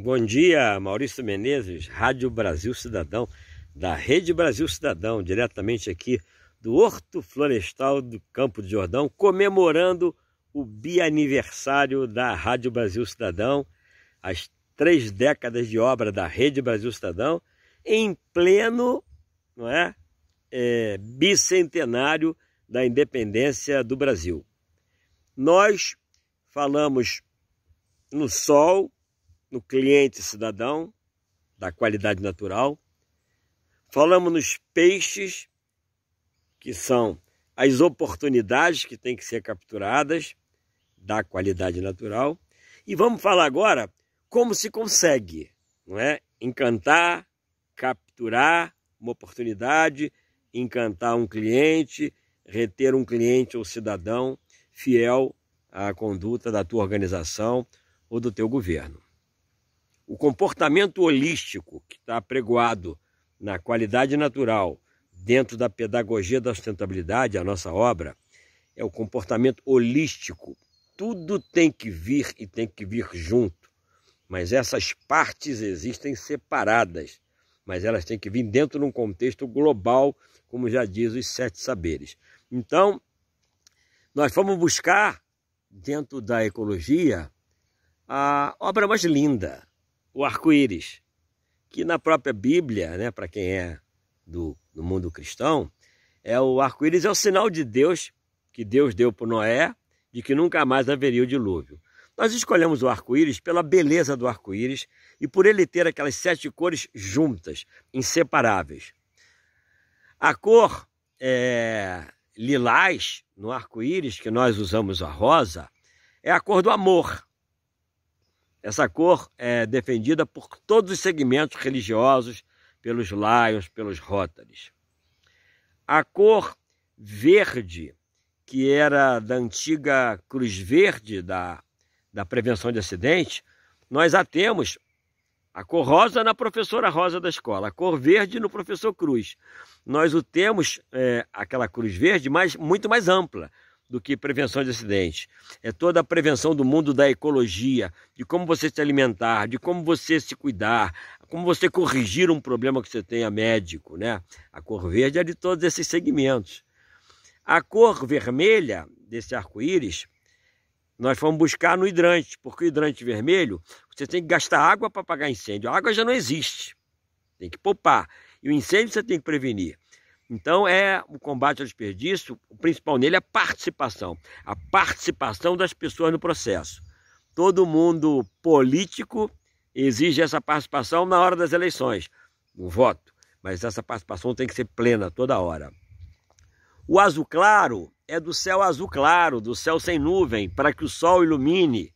Bom dia, Maurício Menezes, Rádio Brasil Cidadão, da Rede Brasil Cidadão, diretamente aqui do Horto Florestal do Campo de Jordão, comemorando o bianiversário da Rádio Brasil Cidadão, as três décadas de obra da Rede Brasil Cidadão, em pleno não é, é bicentenário da independência do Brasil. Nós falamos no sol no cliente cidadão, da qualidade natural. Falamos nos peixes, que são as oportunidades que têm que ser capturadas, da qualidade natural. E vamos falar agora como se consegue não é? encantar, capturar uma oportunidade, encantar um cliente, reter um cliente ou cidadão fiel à conduta da tua organização ou do teu governo o comportamento holístico que está apregoado na qualidade natural dentro da pedagogia da sustentabilidade, a nossa obra, é o comportamento holístico. Tudo tem que vir e tem que vir junto, mas essas partes existem separadas, mas elas têm que vir dentro de um contexto global, como já diz os sete saberes. Então, nós fomos buscar dentro da ecologia a obra mais linda, o arco-íris, que na própria Bíblia, né, para quem é do, do mundo cristão, é o arco-íris é o sinal de Deus que Deus deu para Noé de que nunca mais haveria o dilúvio. Nós escolhemos o arco-íris pela beleza do arco-íris e por ele ter aquelas sete cores juntas, inseparáveis. A cor é, lilás no arco-íris, que nós usamos a rosa, é a cor do amor. Essa cor é defendida por todos os segmentos religiosos, pelos laios, pelos Rotaries. A cor verde, que era da antiga Cruz Verde da, da prevenção de acidentes, nós a temos a cor rosa na professora rosa da escola, a cor verde no professor Cruz. Nós o temos, é, aquela cruz verde, mas muito mais ampla do que prevenção de acidentes. É toda a prevenção do mundo da ecologia, de como você se alimentar, de como você se cuidar, como você corrigir um problema que você tenha médico, né? A cor verde é de todos esses segmentos. A cor vermelha desse arco-íris, nós fomos buscar no hidrante, porque o hidrante vermelho, você tem que gastar água para apagar incêndio. A água já não existe, tem que poupar. E o incêndio você tem que prevenir. Então é o combate ao desperdício, o principal nele é a participação, a participação das pessoas no processo. Todo mundo político exige essa participação na hora das eleições, no voto, mas essa participação tem que ser plena toda hora. O azul claro é do céu azul claro, do céu sem nuvem, para que o sol ilumine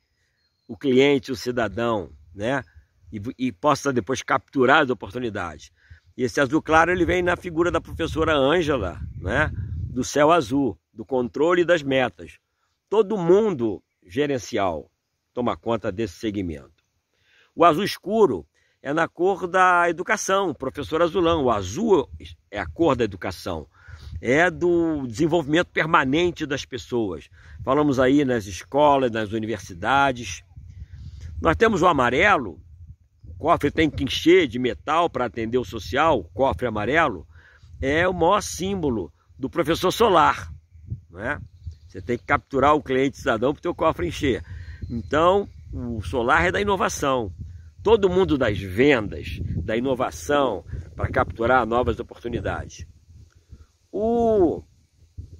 o cliente, o cidadão, né? E, e possa depois capturar as oportunidades. E esse azul claro ele vem na figura da professora Ângela, né? do céu azul, do controle das metas. Todo mundo gerencial toma conta desse segmento. O azul escuro é na cor da educação, professor Azulão. O azul é a cor da educação, é do desenvolvimento permanente das pessoas. Falamos aí nas escolas, nas universidades. Nós temos o amarelo, cofre tem que encher de metal para atender o social, o cofre amarelo, é o maior símbolo do professor solar. Né? Você tem que capturar o cliente cidadão para o seu cofre encher. Então, o solar é da inovação. Todo mundo das vendas, da inovação, para capturar novas oportunidades. O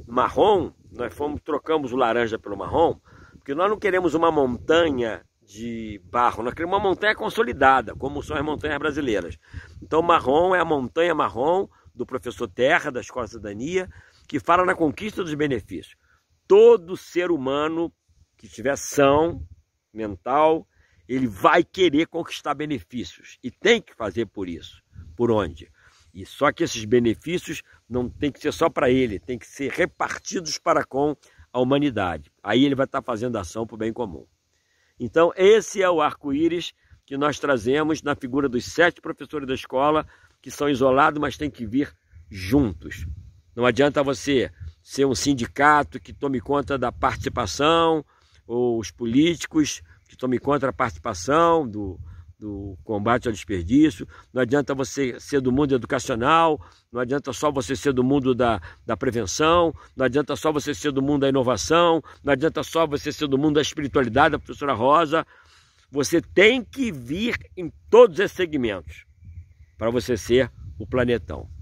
marrom, nós fomos trocamos o laranja pelo marrom, porque nós não queremos uma montanha de barro, uma montanha consolidada, como são as montanhas brasileiras. Então, marrom é a montanha marrom do professor Terra, da Escola de Cidadania, que fala na conquista dos benefícios. Todo ser humano que tiver são mental, ele vai querer conquistar benefícios e tem que fazer por isso. Por onde? E só que esses benefícios não tem que ser só para ele, tem que ser repartidos para com a humanidade. Aí ele vai estar fazendo ação para o bem comum. Então, esse é o arco-íris que nós trazemos na figura dos sete professores da escola, que são isolados, mas têm que vir juntos. Não adianta você ser um sindicato que tome conta da participação, ou os políticos que tome conta da participação do, do combate ao desperdício, não adianta você ser do mundo educacional, não adianta só você ser do mundo da, da prevenção, não adianta só você ser do mundo da inovação, não adianta só você ser do mundo da espiritualidade, da professora Rosa. Você tem que vir em todos esses segmentos para você ser o planetão.